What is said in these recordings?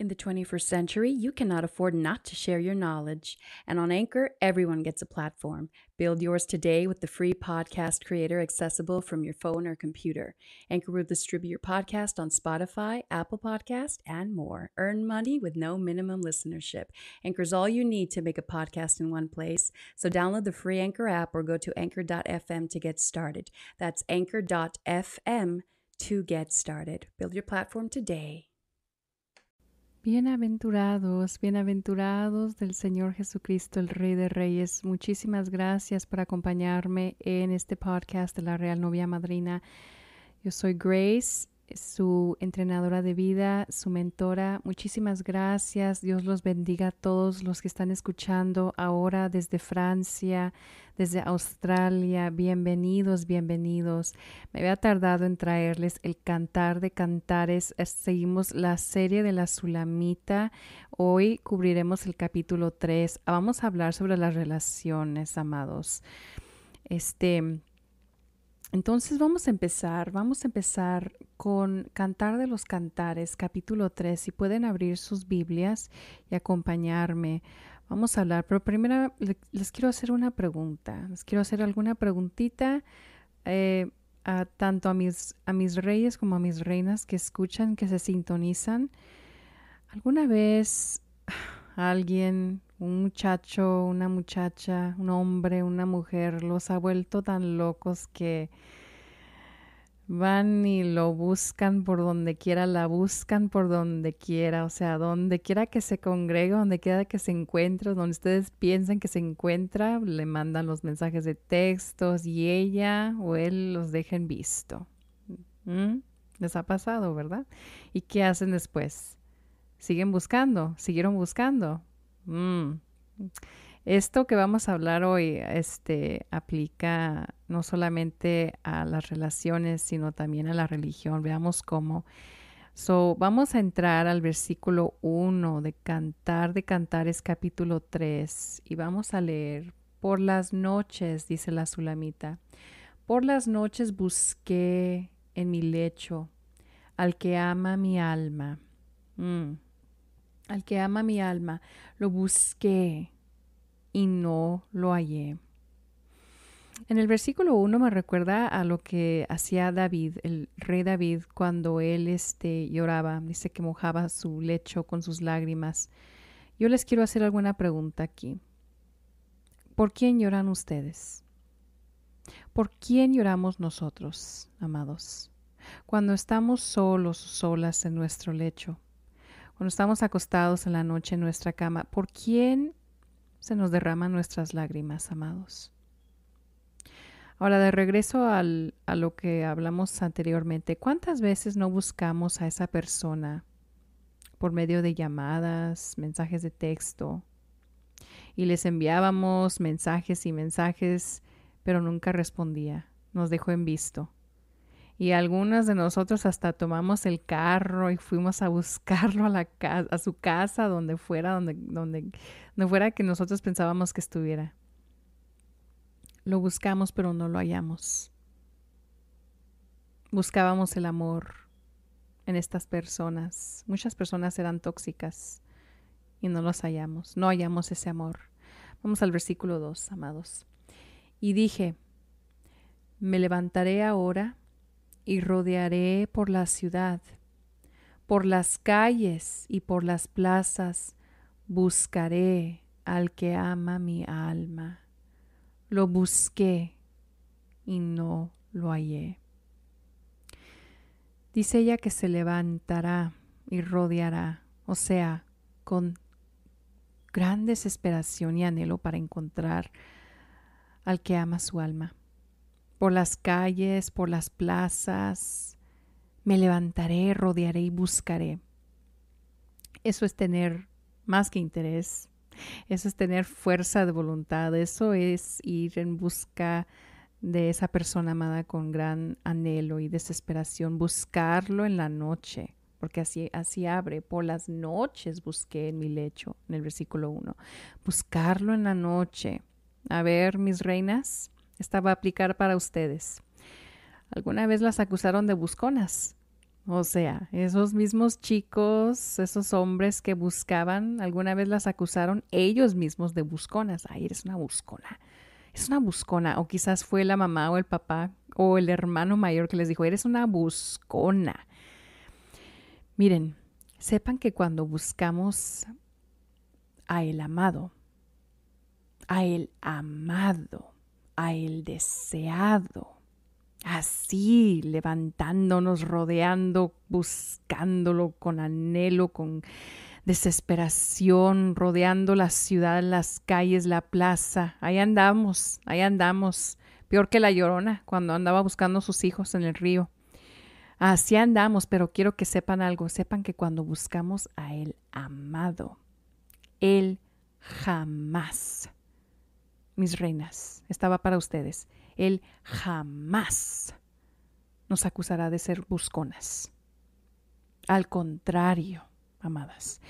In the 21st century, you cannot afford not to share your knowledge. And on Anchor, everyone gets a platform. Build yours today with the free podcast creator accessible from your phone or computer. Anchor will distribute your podcast on Spotify, Apple Podcast, and more. Earn money with no minimum listenership. Anchor's all you need to make a podcast in one place. So download the free Anchor app or go to anchor.fm to get started. That's anchor.fm to get started. Build your platform today. Bienaventurados, bienaventurados del Señor Jesucristo, el Rey de Reyes. Muchísimas gracias por acompañarme en este podcast de la Real Novia Madrina. Yo soy Grace su entrenadora de vida, su mentora. Muchísimas gracias. Dios los bendiga a todos los que están escuchando ahora desde Francia, desde Australia. Bienvenidos, bienvenidos. Me había tardado en traerles el cantar de cantares. Eh, seguimos la serie de la Sulamita. Hoy cubriremos el capítulo 3. Vamos a hablar sobre las relaciones, amados. Este entonces vamos a empezar, vamos a empezar con Cantar de los Cantares, capítulo 3. Si pueden abrir sus Biblias y acompañarme, vamos a hablar. Pero primero les quiero hacer una pregunta, les quiero hacer alguna preguntita eh, a, tanto a mis, a mis reyes como a mis reinas que escuchan, que se sintonizan. ¿Alguna vez alguien un muchacho, una muchacha, un hombre, una mujer, los ha vuelto tan locos que van y lo buscan por donde quiera, la buscan por donde quiera, o sea, donde quiera que se congregue, donde quiera que se encuentre, donde ustedes piensen que se encuentra, le mandan los mensajes de textos y ella o él los dejen visto. Mm, les ha pasado, ¿verdad? ¿Y qué hacen después? Siguen buscando, siguieron buscando, Mm. Esto que vamos a hablar hoy este, aplica no solamente a las relaciones, sino también a la religión. Veamos cómo. So, vamos a entrar al versículo 1 de Cantar de Cantares capítulo 3 y vamos a leer, por las noches, dice la Sulamita, por las noches busqué en mi lecho al que ama mi alma. Mm al que ama mi alma, lo busqué y no lo hallé. En el versículo 1 me recuerda a lo que hacía David, el rey David, cuando él este, lloraba. Dice que mojaba su lecho con sus lágrimas. Yo les quiero hacer alguna pregunta aquí. ¿Por quién lloran ustedes? ¿Por quién lloramos nosotros, amados? Cuando estamos solos solas en nuestro lecho cuando estamos acostados en la noche en nuestra cama, ¿por quién se nos derraman nuestras lágrimas, amados? Ahora, de regreso a lo que hablamos anteriormente, ¿cuántas veces no buscamos a esa persona por medio de llamadas, mensajes de texto? Y les enviábamos mensajes y mensajes, pero nunca respondía, nos dejó en visto. Y algunas de nosotros hasta tomamos el carro y fuimos a buscarlo a, la casa, a su casa, donde fuera, donde, donde, donde fuera que nosotros pensábamos que estuviera. Lo buscamos, pero no lo hallamos. Buscábamos el amor en estas personas. Muchas personas eran tóxicas y no los hallamos. No hallamos ese amor. Vamos al versículo 2, amados. Y dije, me levantaré ahora y rodearé por la ciudad, por las calles y por las plazas, buscaré al que ama mi alma. Lo busqué y no lo hallé. Dice ella que se levantará y rodeará, o sea, con gran desesperación y anhelo para encontrar al que ama su alma por las calles, por las plazas. Me levantaré, rodearé y buscaré. Eso es tener más que interés. Eso es tener fuerza de voluntad. Eso es ir en busca de esa persona amada con gran anhelo y desesperación. Buscarlo en la noche, porque así, así abre. Por las noches busqué en mi lecho, en el versículo 1. Buscarlo en la noche. A ver, mis reinas, esta va a aplicar para ustedes. Alguna vez las acusaron de busconas. O sea, esos mismos chicos, esos hombres que buscaban, alguna vez las acusaron ellos mismos de busconas. Ay, eres una buscona. Es una buscona. O quizás fue la mamá o el papá o el hermano mayor que les dijo, eres una buscona. Miren, sepan que cuando buscamos a el amado, a el amado, a el deseado. Así, levantándonos, rodeando, buscándolo con anhelo, con desesperación, rodeando la ciudad, las calles, la plaza. Ahí andamos, ahí andamos. Peor que la llorona cuando andaba buscando a sus hijos en el río. Así andamos, pero quiero que sepan algo, sepan que cuando buscamos a el amado, Él jamás mis reinas, estaba para ustedes. Él jamás nos acusará de ser busconas. Al contrario, amadas,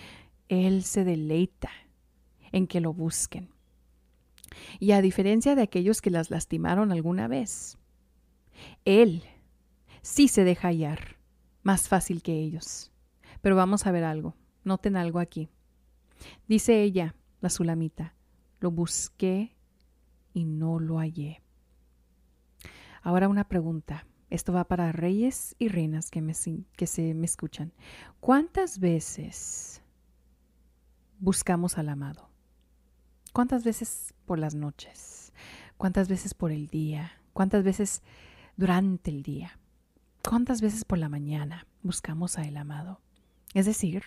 Él se deleita en que lo busquen. Y a diferencia de aquellos que las lastimaron alguna vez, Él sí se deja hallar más fácil que ellos. Pero vamos a ver algo, noten algo aquí. Dice ella, la sulamita, lo busqué y no lo hallé. Ahora una pregunta. Esto va para reyes y reinas que, me, que se me escuchan. ¿Cuántas veces buscamos al amado? ¿Cuántas veces por las noches? ¿Cuántas veces por el día? ¿Cuántas veces durante el día? ¿Cuántas veces por la mañana buscamos a el amado? Es decir,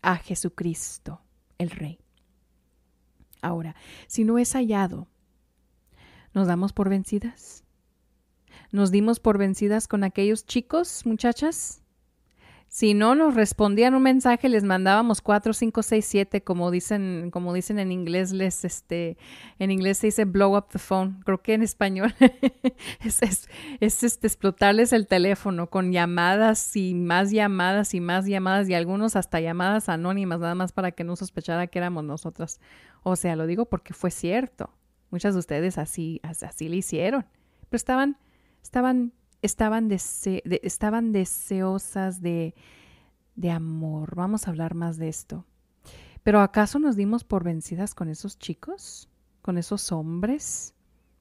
a Jesucristo, el Rey. Ahora, si no es hallado, ¿nos damos por vencidas? ¿Nos dimos por vencidas con aquellos chicos, muchachas? Si no nos respondían un mensaje, les mandábamos 4, 5, 6, 7, como dicen, como dicen en inglés, les este, en inglés se dice blow up the phone. Creo que en español es, este, explotarles el teléfono con llamadas y más llamadas y más llamadas y algunos hasta llamadas anónimas, nada más para que no sospechara que éramos nosotras. O sea, lo digo porque fue cierto. Muchas de ustedes así, así, así le hicieron. Pero estaban, estaban estaban, estaban deseosas de, de amor. Vamos a hablar más de esto. Pero ¿acaso nos dimos por vencidas con esos chicos? ¿Con esos hombres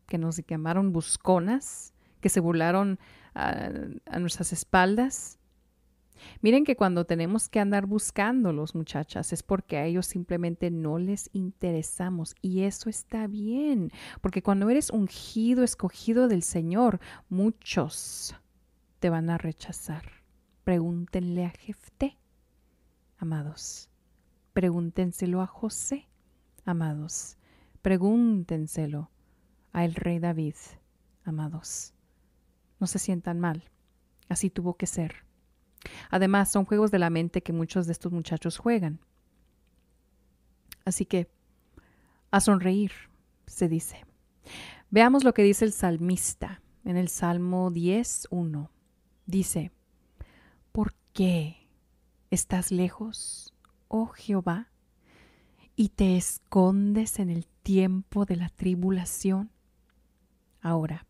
que nos llamaron busconas? ¿Que se burlaron a nuestras espaldas? Miren que cuando tenemos que andar buscándolos, muchachas, es porque a ellos simplemente no les interesamos y eso está bien, porque cuando eres ungido, escogido del Señor, muchos te van a rechazar. Pregúntenle a Jefté, amados. Pregúntenselo a José, amados. Pregúntenselo al rey David, amados. No se sientan mal. Así tuvo que ser Además, son juegos de la mente que muchos de estos muchachos juegan. Así que, a sonreír, se dice. Veamos lo que dice el salmista en el Salmo 10.1. Dice, ¿por qué estás lejos, oh Jehová, y te escondes en el tiempo de la tribulación? Ahora,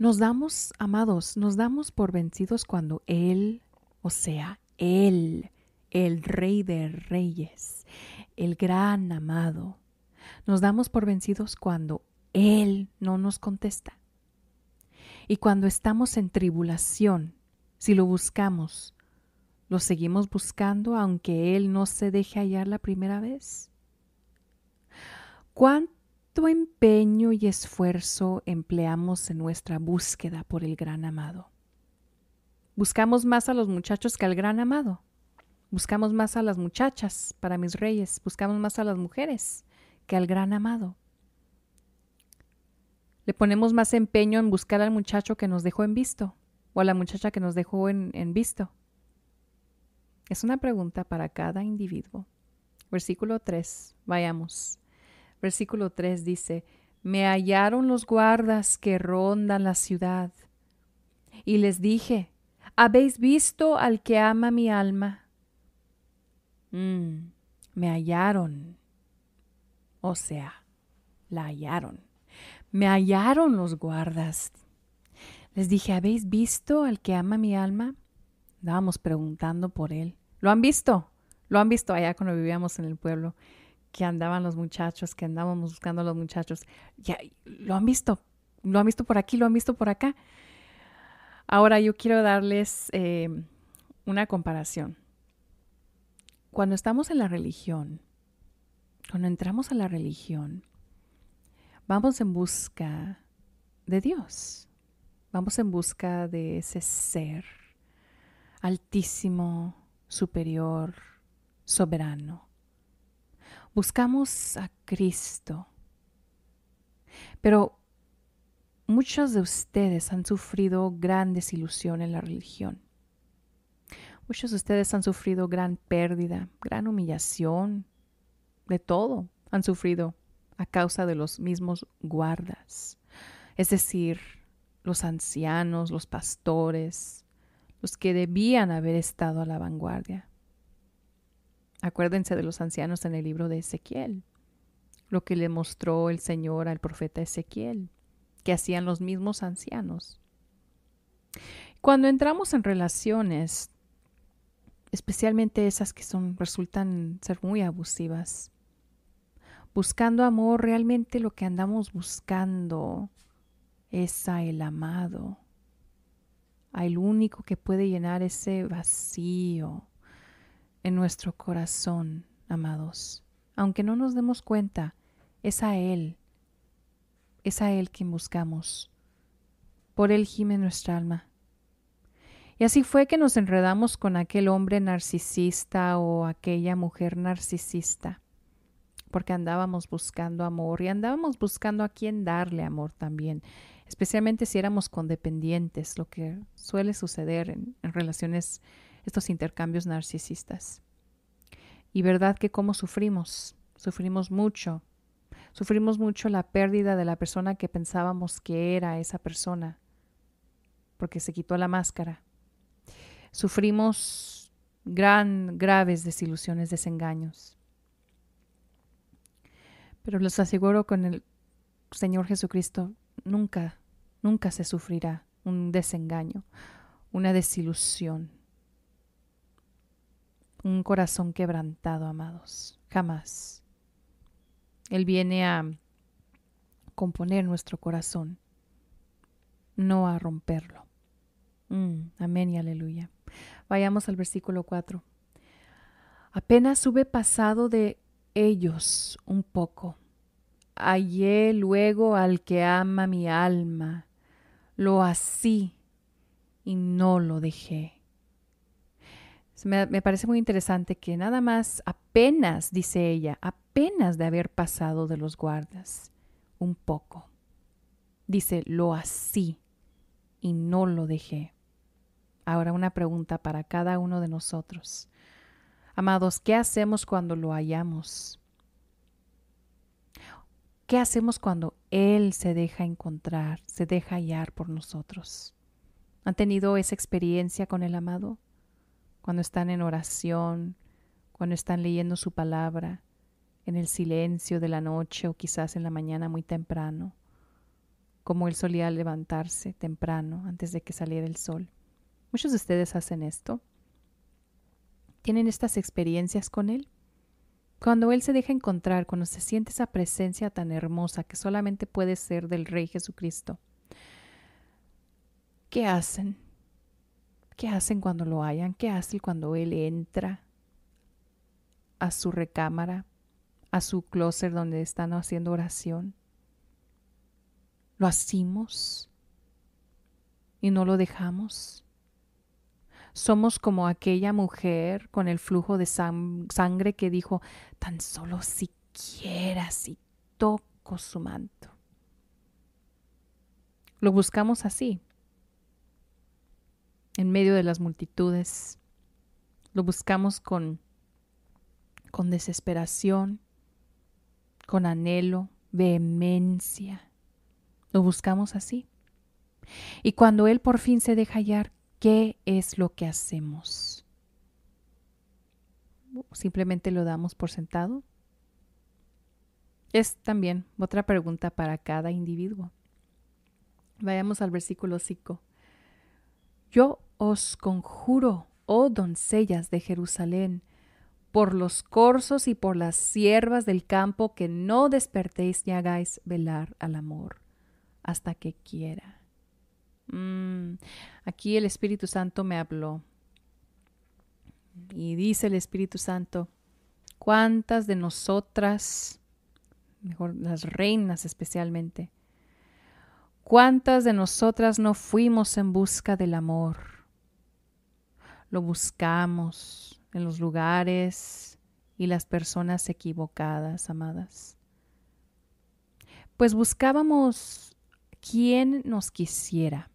nos damos, amados, nos damos por vencidos cuando Él, o sea, Él, el Rey de Reyes, el gran amado, nos damos por vencidos cuando Él no nos contesta. Y cuando estamos en tribulación, si lo buscamos, ¿lo seguimos buscando aunque Él no se deje hallar la primera vez? ¿Cuánto cuánto empeño y esfuerzo empleamos en nuestra búsqueda por el gran amado. Buscamos más a los muchachos que al gran amado. Buscamos más a las muchachas para mis reyes. Buscamos más a las mujeres que al gran amado. Le ponemos más empeño en buscar al muchacho que nos dejó en visto o a la muchacha que nos dejó en, en visto. Es una pregunta para cada individuo. Versículo 3. Vayamos. Versículo 3 dice, Me hallaron los guardas que rondan la ciudad. Y les dije, ¿habéis visto al que ama mi alma? Mm, me hallaron. O sea, la hallaron. Me hallaron los guardas. Les dije, ¿habéis visto al que ama mi alma? Estábamos preguntando por él. ¿Lo han visto? Lo han visto allá cuando vivíamos en el pueblo que andaban los muchachos, que andábamos buscando los muchachos. Ya, lo han visto, lo han visto por aquí, lo han visto por acá. Ahora yo quiero darles eh, una comparación. Cuando estamos en la religión, cuando entramos a la religión, vamos en busca de Dios, vamos en busca de ese ser altísimo, superior, soberano Buscamos a Cristo. Pero muchos de ustedes han sufrido gran desilusión en la religión. Muchos de ustedes han sufrido gran pérdida, gran humillación, de todo han sufrido a causa de los mismos guardas, es decir, los ancianos, los pastores, los que debían haber estado a la vanguardia. Acuérdense de los ancianos en el libro de Ezequiel, lo que le mostró el Señor al profeta Ezequiel, que hacían los mismos ancianos. Cuando entramos en relaciones, especialmente esas que son, resultan ser muy abusivas, buscando amor, realmente lo que andamos buscando es a el amado, el único que puede llenar ese vacío en nuestro corazón, amados. Aunque no nos demos cuenta, es a Él, es a Él quien buscamos. Por Él gime nuestra alma. Y así fue que nos enredamos con aquel hombre narcisista o aquella mujer narcisista, porque andábamos buscando amor y andábamos buscando a quién darle amor también, especialmente si éramos condependientes, lo que suele suceder en, en relaciones estos intercambios narcisistas. Y verdad que cómo sufrimos, sufrimos mucho, sufrimos mucho la pérdida de la persona que pensábamos que era esa persona, porque se quitó la máscara. Sufrimos gran, graves desilusiones, desengaños. Pero los aseguro con el Señor Jesucristo, nunca, nunca se sufrirá un desengaño, una desilusión, un corazón quebrantado, amados. Jamás. Él viene a componer nuestro corazón, no a romperlo. Mm, amén y aleluya. Vayamos al versículo 4. Apenas hube pasado de ellos un poco. Hallé luego al que ama mi alma. Lo así y no lo dejé. Me, parece muy interesante que nada más apenas, dice ella, apenas de haber pasado de los guardas, un poco. Dice, lo así y no lo dejé. Ahora una pregunta para cada uno de nosotros. Amados, ¿qué hacemos cuando lo hallamos? ¿Qué hacemos cuando Él se deja encontrar, se deja hallar por nosotros? ¿Han tenido esa experiencia con el amado? cuando están en oración, cuando están leyendo su palabra, en el silencio de la noche o quizás en la mañana muy temprano, como él solía levantarse temprano antes de que saliera el sol. Muchos de ustedes hacen esto. ¿Tienen estas experiencias con él? Cuando Él se deja encontrar, cuando se siente esa presencia tan hermosa que solamente puede ser del Rey Jesucristo, ¿qué hacen? ¿Qué hacen cuando lo hallan? ¿Qué hacen cuando él entra a su recámara, a su closet donde están haciendo oración? ¿Lo hacemos y no lo dejamos? Somos como aquella mujer con el flujo de sangre que dijo, tan solo siquiera si toco su manto. Lo buscamos así, en medio de las multitudes. Lo buscamos con, con desesperación, con anhelo, vehemencia. Lo buscamos así. Y cuando Él por fin se deja hallar, ¿qué es lo que hacemos? ¿Simplemente lo damos por sentado? Es también otra pregunta para cada individuo. Vayamos al versículo 5. Yo os conjuro, oh doncellas de Jerusalén, por los corzos y por las siervas del campo, que no despertéis ni hagáis velar al amor hasta que quiera. Mm, aquí el Espíritu Santo me habló. Y dice el Espíritu Santo, ¿cuántas de nosotras, mejor las reinas especialmente, ¿Cuántas de nosotras no fuimos en busca del amor? Lo buscamos en los lugares y las personas equivocadas, amadas. Pues buscábamos quién nos quisiera,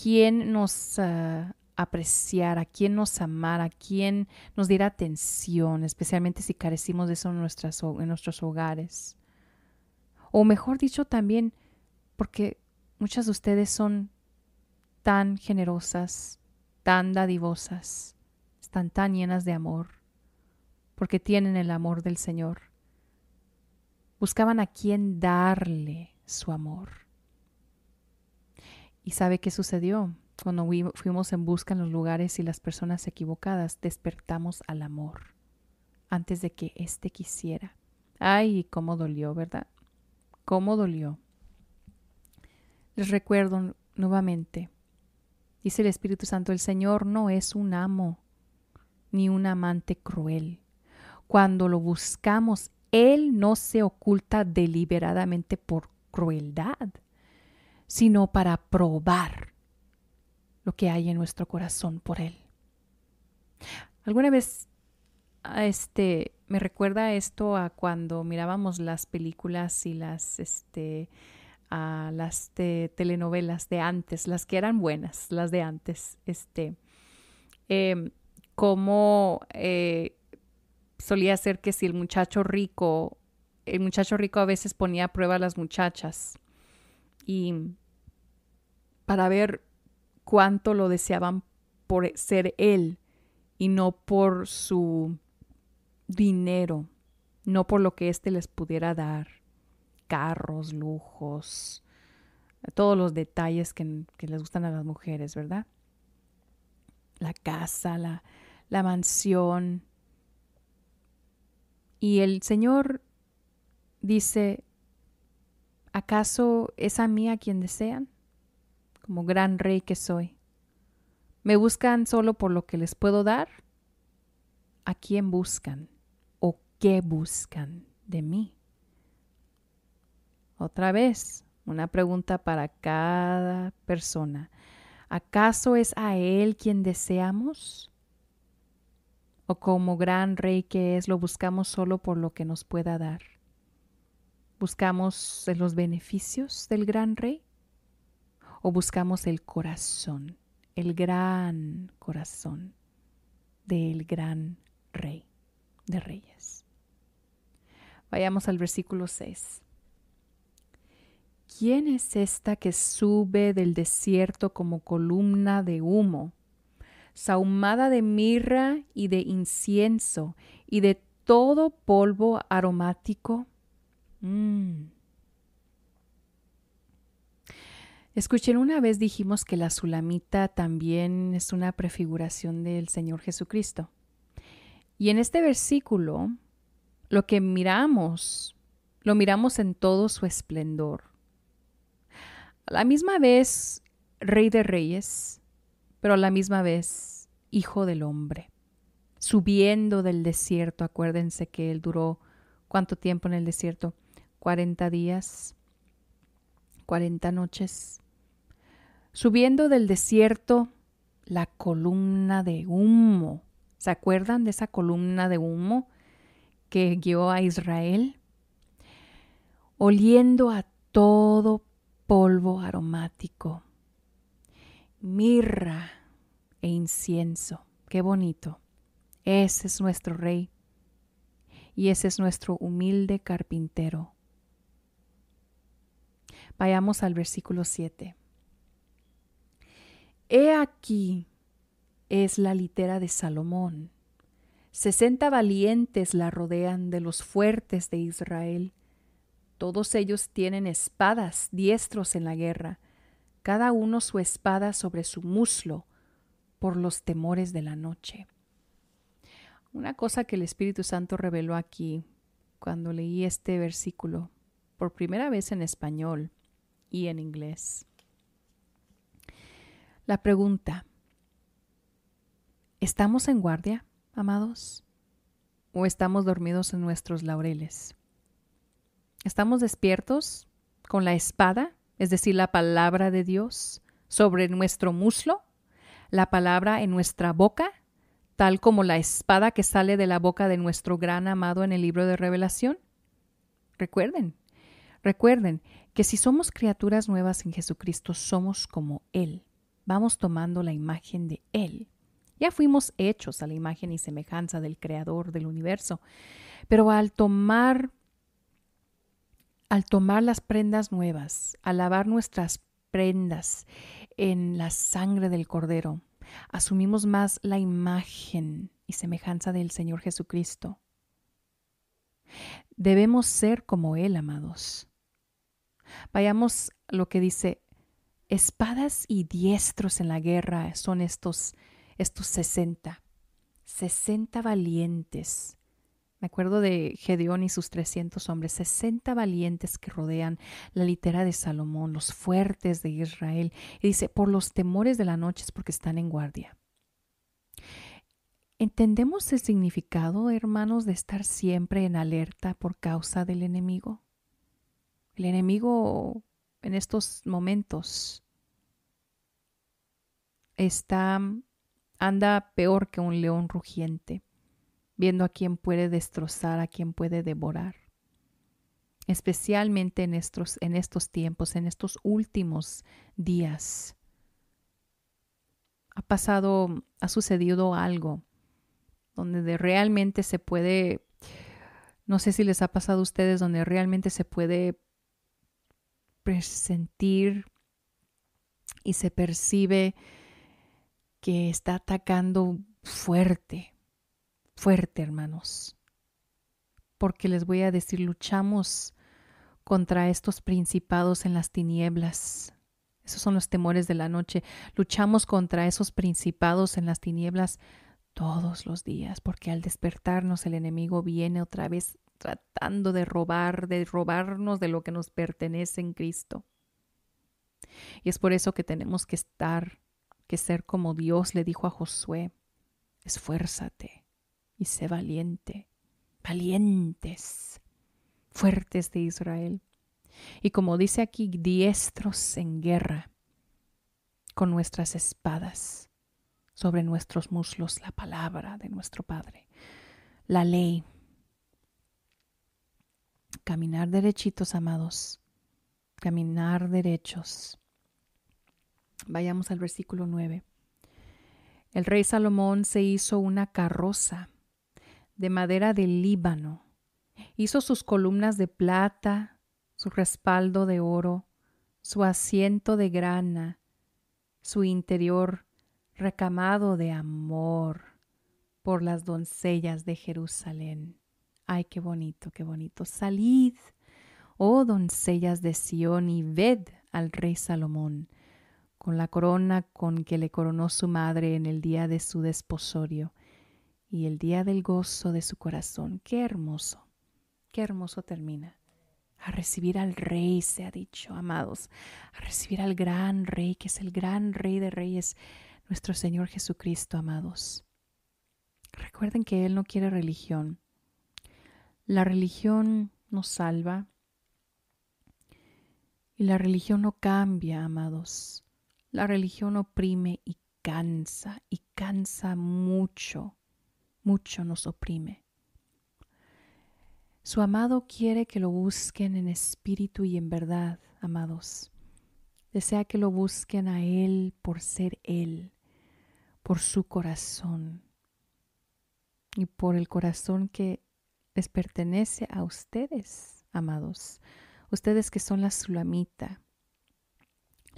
quien nos ah, apreciara, quién nos amara, quién nos diera atención, especialmente si carecimos de eso en nuestros hogares. O mejor dicho, también porque muchas de ustedes son tan generosas, tan dadivosas, están tan llenas de amor, porque tienen el amor del Señor. Buscaban a quien darle su amor. ¿Y sabe qué sucedió? Cuando fuimos en busca en los lugares y las personas equivocadas, despertamos al amor antes de que éste quisiera. Ay, cómo dolió, ¿verdad? ¿Cómo dolió? Les recuerdo nuevamente, dice el Espíritu Santo, el Señor no es un amo ni un amante cruel. Cuando lo buscamos, Él no se oculta deliberadamente por crueldad, sino para probar lo que hay en nuestro corazón por Él. ¿Alguna vez ah, este, me recuerda esto a cuando mirábamos las películas y las, este, a las telenovelas de antes, las que eran buenas, las de antes, este, em, como eh, solía ser que si el muchacho rico, el muchacho rico a veces ponía a prueba a las muchachas y para ver cuánto lo deseaban por ser él y no por su dinero, no por lo que éste les pudiera dar carros, lujos, todos los detalles que, les gustan a las mujeres, ¿verdad? La casa, la, la mansión. Y el Señor dice, ¿acaso es a mí a quien desean? Como gran rey que soy. ¿Me buscan solo por lo que les puedo dar? ¿A quién buscan? ¿O qué buscan de mí? Otra vez, una pregunta para cada persona. ¿Acaso es a Él quien deseamos? ¿O como gran rey que es, lo buscamos solo por lo que nos pueda dar? ¿Buscamos los beneficios del gran rey? ¿O buscamos el corazón, el gran corazón del gran rey de reyes? Vayamos al versículo 6. ¿quién es esta que sube del desierto como columna de humo, saumada de mirra y de incienso y de todo polvo aromático? Mm. Escuché Escuchen, una vez dijimos que la sulamita también es una prefiguración del Señor Jesucristo. Y en este versículo, lo que miramos, lo miramos en todo su esplendor. A la misma vez, rey de reyes, pero a la misma vez, hijo del hombre. Subiendo del desierto, acuérdense que él duró cuánto tiempo en el desierto, 40 días, 40 noches. Subiendo del desierto, la columna de humo. ¿Se acuerdan de esa columna de humo que guió a Israel? Oliendo a todo polvo aromático, mirra e incienso. Qué bonito. Ese es nuestro rey y ese es nuestro humilde carpintero. Vayamos al versículo 7. He aquí es la litera de Salomón. Sesenta valientes la rodean de los fuertes de Israel. Todos ellos tienen espadas, diestros en la guerra, cada uno su espada sobre su muslo, por los temores de la noche. Una cosa que el Espíritu Santo reveló aquí cuando leí este versículo, por primera vez en español y en inglés. La pregunta, ¿estamos en guardia, amados? ¿O estamos dormidos en nuestros laureles? Estamos despiertos con la espada, es decir, la palabra de Dios, sobre nuestro muslo, la palabra en nuestra boca, tal como la espada que sale de la boca de nuestro gran amado en el libro de revelación. Recuerden, recuerden que si somos criaturas nuevas en Jesucristo, somos como Él. Vamos tomando la imagen de Él. Ya fuimos hechos a la imagen y semejanza del Creador del universo, pero al tomar al tomar las prendas nuevas, al lavar nuestras prendas en la sangre del Cordero, asumimos más la imagen y semejanza del Señor Jesucristo. Debemos ser como Él, amados. Vayamos a lo que dice, espadas y diestros en la guerra son estos, estos 60, 60 valientes me acuerdo de Gedeón y sus 300 hombres, 60 valientes que rodean la litera de Salomón, los fuertes de Israel. Y dice, por los temores de la noche es porque están en guardia. ¿Entendemos el significado, hermanos, de estar siempre en alerta por causa del enemigo? El enemigo en estos momentos está anda peor que un león rugiente viendo a quién puede destrozar, a quién puede devorar. Especialmente en estos, en estos tiempos, en estos últimos días. Ha pasado, ha sucedido algo donde realmente se puede, no sé si les ha pasado a ustedes, donde realmente se puede presentir y se percibe que está atacando fuerte, fuerte, hermanos, porque les voy a decir, luchamos contra estos principados en las tinieblas. Esos son los temores de la noche. Luchamos contra esos principados en las tinieblas todos los días, porque al despertarnos el enemigo viene otra vez tratando de robar, de robarnos de lo que nos pertenece en Cristo. Y es por eso que tenemos que estar, que ser como Dios le dijo a Josué, esfuérzate y valiente, valientes, fuertes de Israel. Y como dice aquí, diestros en guerra, con nuestras espadas, sobre nuestros muslos la palabra de nuestro Padre, la ley. Caminar derechitos, amados, caminar derechos. Vayamos al versículo 9. El rey Salomón se hizo una carroza de madera de Líbano. Hizo sus columnas de plata, su respaldo de oro, su asiento de grana, su interior recamado de amor por las doncellas de Jerusalén. Ay, qué bonito, qué bonito. Salid, oh doncellas de Sión, y ved al rey Salomón, con la corona con que le coronó su madre en el día de su desposorio, y el día del gozo de su corazón. Qué hermoso, qué hermoso termina. A recibir al rey, se ha dicho, amados, a recibir al gran rey, que es el gran rey de reyes, nuestro Señor Jesucristo, amados. Recuerden que Él no quiere religión. La religión nos salva y la religión no cambia, amados. La religión oprime y cansa y cansa mucho mucho nos oprime. Su amado quiere que lo busquen en espíritu y en verdad, amados. Desea que lo busquen a Él por ser Él, por su corazón y por el corazón que les pertenece a ustedes, amados. Ustedes que son la sulamita,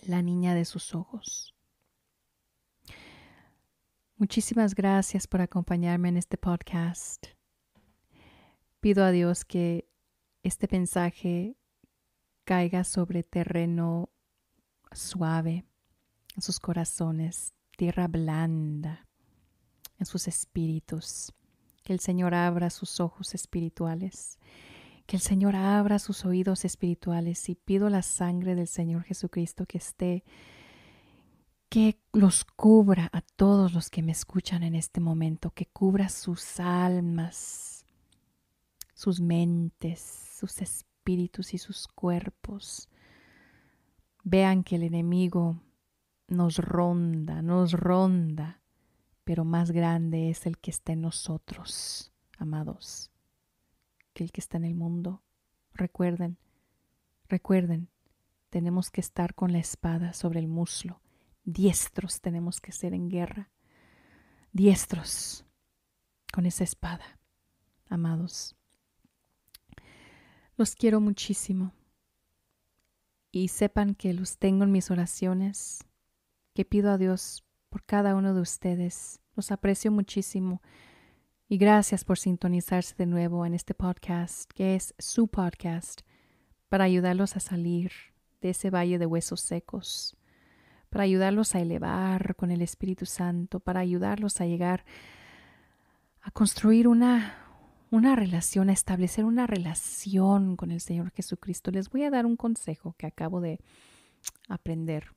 la niña de sus ojos. Muchísimas gracias por acompañarme en este podcast. Pido a Dios que este mensaje caiga sobre terreno suave en sus corazones, tierra blanda en sus espíritus. Que el Señor abra sus ojos espirituales. Que el Señor abra sus oídos espirituales y pido la sangre del Señor Jesucristo que esté que los cubra a todos los que me escuchan en este momento, que cubra sus almas, sus mentes, sus espíritus y sus cuerpos. Vean que el enemigo nos ronda, nos ronda, pero más grande es el que está en nosotros, amados, que el que está en el mundo. Recuerden, recuerden, tenemos que estar con la espada sobre el muslo Diestros tenemos que ser en guerra. Diestros con esa espada, amados. Los quiero muchísimo. Y sepan que los tengo en mis oraciones, que pido a Dios por cada uno de ustedes. Los aprecio muchísimo. Y gracias por sintonizarse de nuevo en este podcast, que es su podcast, para ayudarlos a salir de ese valle de huesos secos para ayudarlos a elevar con el Espíritu Santo, para ayudarlos a llegar a construir una, una relación, a establecer una relación con el Señor Jesucristo. Les voy a dar un consejo que acabo de aprender.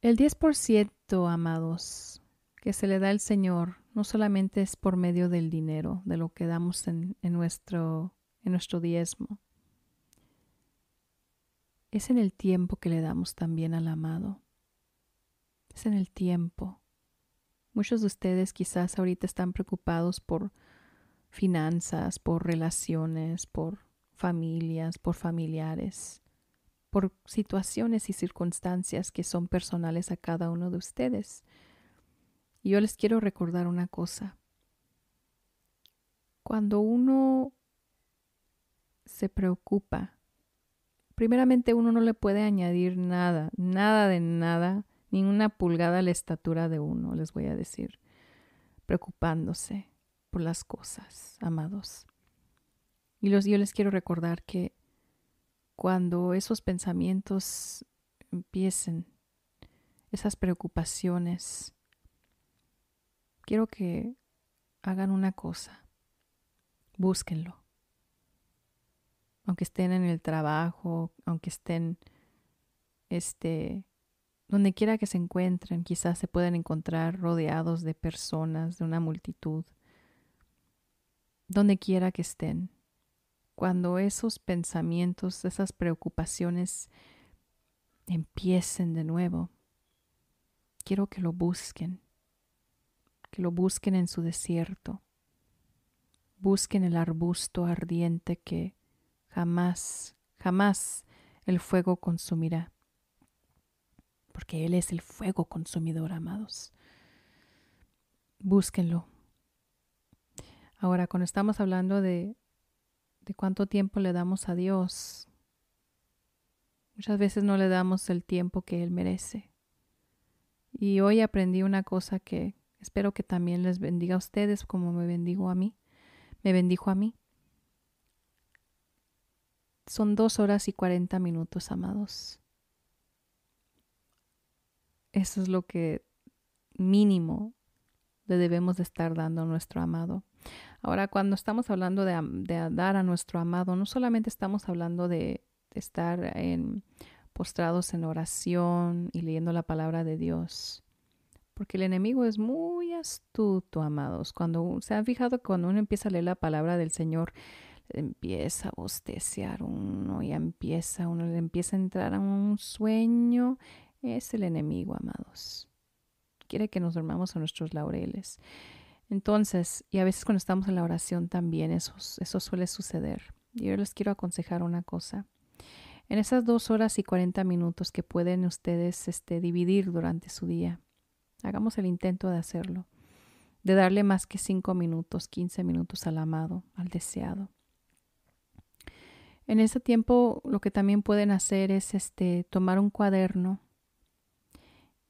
El 10%, amados, que se le da al Señor no solamente es por medio del dinero, de lo que damos en nuestro, en nuestro diezmo, es en el tiempo que le damos también al amado. Es en el tiempo. Muchos de ustedes quizás ahorita están preocupados por finanzas, por relaciones, por familias, por familiares, por situaciones y circunstancias que son personales a cada uno de ustedes. yo les quiero recordar una cosa. Cuando uno se preocupa Primeramente uno no le puede añadir nada, nada de nada, ni una pulgada a la estatura de uno, les voy a decir, preocupándose por las cosas, amados. Y los, yo les quiero recordar que cuando esos pensamientos empiecen, esas preocupaciones, quiero que hagan una cosa, búsquenlo aunque estén en el trabajo, aunque estén, este, donde quiera que se encuentren, quizás se pueden encontrar rodeados de personas, de una multitud, donde quiera que estén. Cuando esos pensamientos, esas preocupaciones empiecen de nuevo, quiero que lo busquen, que lo busquen en su desierto, busquen el arbusto ardiente que jamás, jamás el fuego consumirá. Porque Él es el fuego consumidor, amados. Búsquenlo. Ahora, cuando estamos hablando de, de cuánto tiempo le damos a Dios, muchas veces no le damos el tiempo que Él merece. Y hoy aprendí una cosa que espero que también les bendiga a ustedes como me bendigo a mí, me bendijo a mí. Son dos horas y cuarenta minutos, amados. Eso es lo que mínimo le debemos de estar dando a nuestro amado. Ahora, cuando estamos hablando de, dar a nuestro amado, no solamente estamos hablando de estar en, postrados en oración y leyendo la palabra de Dios. Porque el enemigo es muy astuto, amados. Cuando se han fijado, cuando uno empieza a leer la palabra del Señor, empieza a bostecear uno, ya empieza uno, le empieza a entrar a un sueño, es el enemigo, amados. Quiere que nos dormamos a nuestros laureles. Entonces, y a veces cuando estamos en la oración también eso, eso suele suceder. Yo les quiero aconsejar una cosa. En esas dos horas y cuarenta minutos que pueden ustedes este, dividir durante su día, hagamos el intento de hacerlo, de darle más que cinco minutos, quince minutos al amado, al deseado en ese tiempo lo que también pueden hacer es este, tomar un cuaderno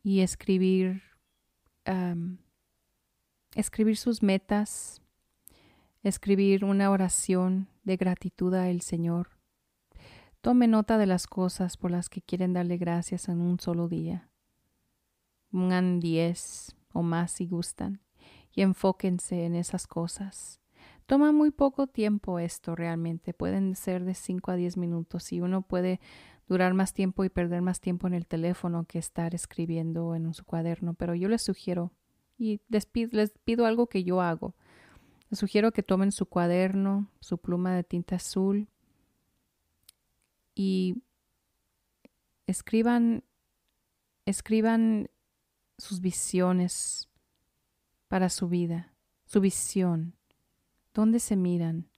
y escribir, escribir sus metas, escribir una oración de gratitud al Señor. Tome nota de las cosas por las que quieren darle gracias en un solo día. Pongan diez o más si gustan y enfóquense en esas cosas. Toma muy poco tiempo esto realmente, pueden ser de 5 a 10 minutos y uno puede durar más tiempo y perder más tiempo en el teléfono que estar escribiendo en su cuaderno, pero yo les sugiero y les pido, les pido algo que yo hago. Les sugiero que tomen su cuaderno, su pluma de tinta azul y escriban escriban sus visiones para su vida, su visión ¿Dónde se miran?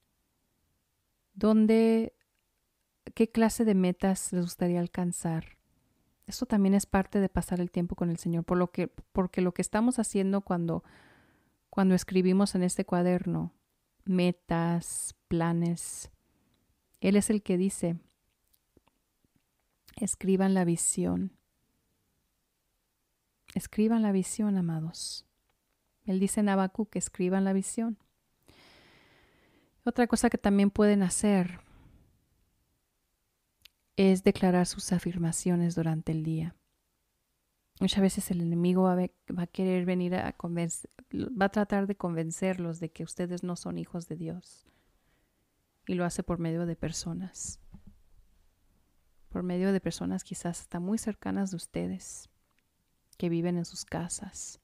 ¿Dónde, qué clase de metas les gustaría alcanzar? Eso también es parte de pasar el tiempo con el Señor, por lo que, porque lo que estamos haciendo cuando, cuando escribimos en este cuaderno, metas, planes, Él es el que dice, escriban la visión. Escriban la visión, amados. Él dice en que escriban la visión. Otra cosa que también pueden hacer es declarar sus afirmaciones durante el día. Muchas veces el enemigo va a, querer venir a convencer, va a tratar de convencerlos de que ustedes no son hijos de Dios. Y lo hace por medio de personas. Por medio de personas quizás hasta muy cercanas de ustedes, que viven en sus casas.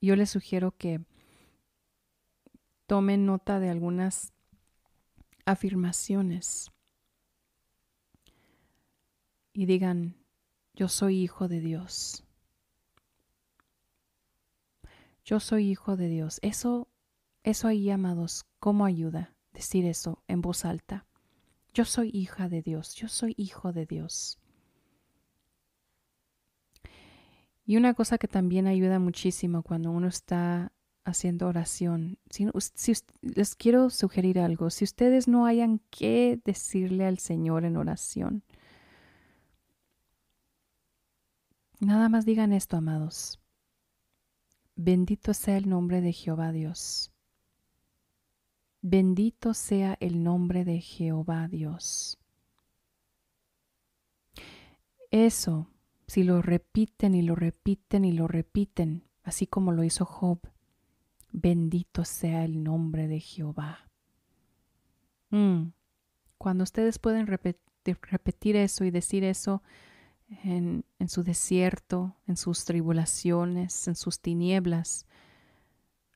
Yo les sugiero que tomen nota de algunas afirmaciones y digan, yo soy hijo de Dios. Yo soy hijo de Dios. Eso, eso ahí, amados, ¿cómo ayuda decir eso en voz alta? Yo soy hija de Dios, yo soy hijo de Dios. Y una cosa que también ayuda muchísimo cuando uno está haciendo oración, si, les quiero sugerir algo, si ustedes no hayan qué decirle al Señor en oración, nada más digan esto, amados. Bendito sea el nombre de Jehová Dios. Bendito sea el nombre de Jehová Dios. Eso, si lo repiten y lo repiten y lo repiten, así como lo hizo Job, Bendito sea el nombre de Jehová. Mm. Cuando ustedes pueden repetir, eso y decir eso en, en su desierto, en sus tribulaciones, en sus tinieblas,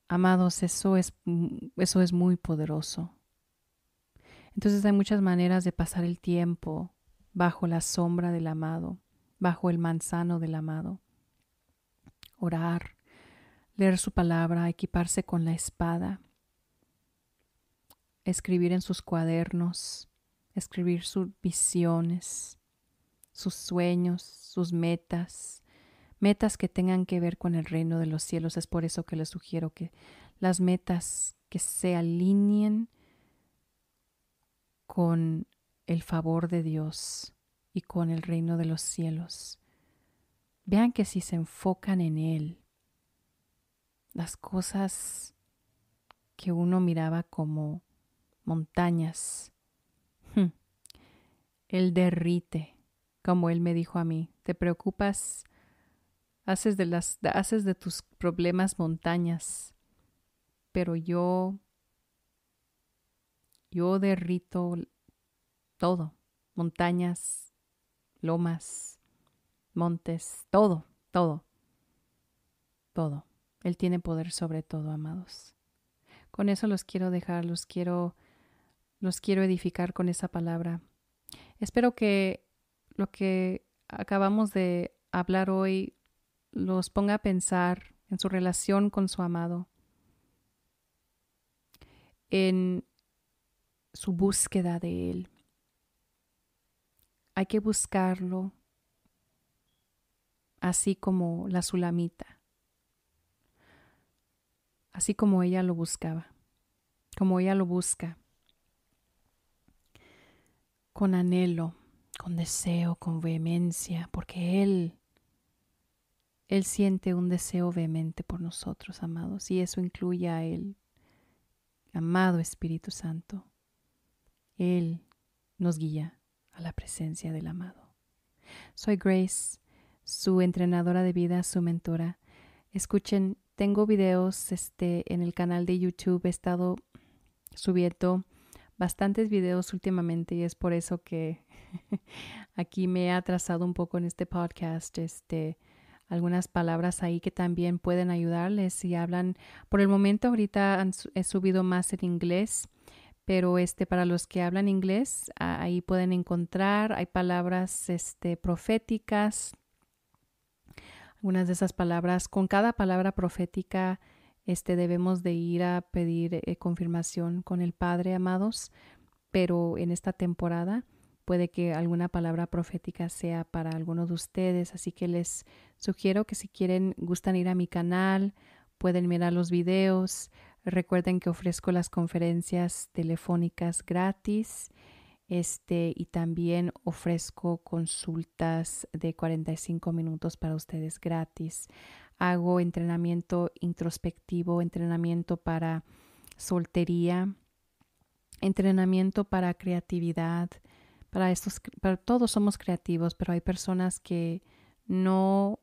amados, eso es, mm, eso es muy poderoso. Entonces hay muchas maneras de pasar el tiempo bajo la sombra del amado, bajo el manzano del amado. Orar, leer su palabra, equiparse con la espada, escribir en sus cuadernos, escribir sus visiones, sus sueños, sus metas, metas que tengan que ver con el reino de los cielos. Es por eso que les sugiero que las metas que se alineen con el favor de Dios y con el reino de los cielos. Vean que si se enfocan en Él, las cosas que uno miraba como montañas. Hmm. Él derrite, como él me dijo a mí. Te preocupas, haces de, las, haces de tus problemas montañas, pero yo, yo derrito todo, montañas, lomas, montes, todo, todo, todo. Él tiene poder sobre todo, amados. Con eso los quiero dejar, los quiero los quiero edificar con esa palabra. Espero que lo que acabamos de hablar hoy los ponga a pensar en su relación con su amado, en su búsqueda de él. Hay que buscarlo así como la sulamita así como ella lo buscaba, como ella lo busca, con anhelo, con deseo, con vehemencia, porque Él, Él siente un deseo vehemente por nosotros, amados, y eso incluye a Él, amado Espíritu Santo. Él nos guía a la presencia del amado. Soy Grace, su entrenadora de vida, su mentora. Escuchen tengo videos este, en el canal de YouTube, he estado subiendo bastantes videos últimamente y es por eso que aquí me he atrasado un poco en este podcast. Este, algunas palabras ahí que también pueden ayudarles si hablan. Por el momento ahorita he subido más en inglés, pero este para los que hablan inglés ahí pueden encontrar hay palabras este proféticas algunas de esas palabras. Con cada palabra profética este, debemos de ir a pedir eh, confirmación con el Padre, amados, pero en esta temporada puede que alguna palabra profética sea para alguno de ustedes, así que les sugiero que si quieren, gustan ir a mi canal, pueden mirar los videos, recuerden que ofrezco las conferencias telefónicas gratis este, y también ofrezco consultas de 45 minutos para ustedes gratis. Hago entrenamiento introspectivo, entrenamiento para soltería, entrenamiento para creatividad. Para estos, para, todos somos creativos, pero hay personas que no,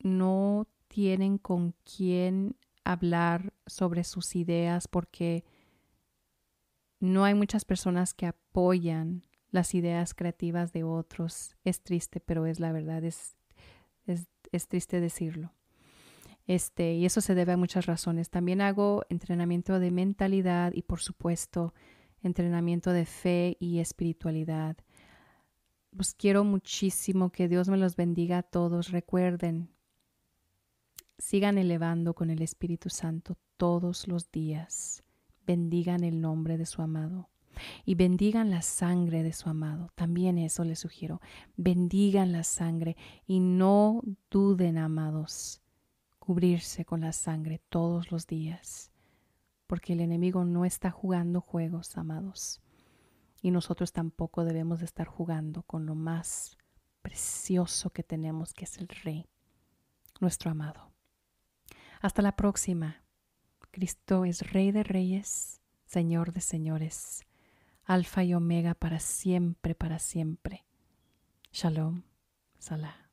no tienen con quién hablar sobre sus ideas porque no hay muchas personas que apoyan las ideas creativas de otros. Es triste, pero es la verdad, es, triste decirlo. Este, y eso se debe a muchas razones. También hago entrenamiento de mentalidad y, por supuesto, entrenamiento de fe y espiritualidad. Los quiero muchísimo, que Dios me los bendiga a todos. Recuerden, sigan elevando con el Espíritu Santo todos los días bendigan el nombre de su amado y bendigan la sangre de su amado. También eso les sugiero. Bendigan la sangre y no duden, amados, cubrirse con la sangre todos los días, porque el enemigo no está jugando juegos, amados. Y nosotros tampoco debemos de estar jugando con lo más precioso que tenemos, que es el Rey, nuestro amado. Hasta la próxima. Cristo es Rey de Reyes, Señor de Señores, Alfa y Omega para siempre, para siempre. Shalom, Salah.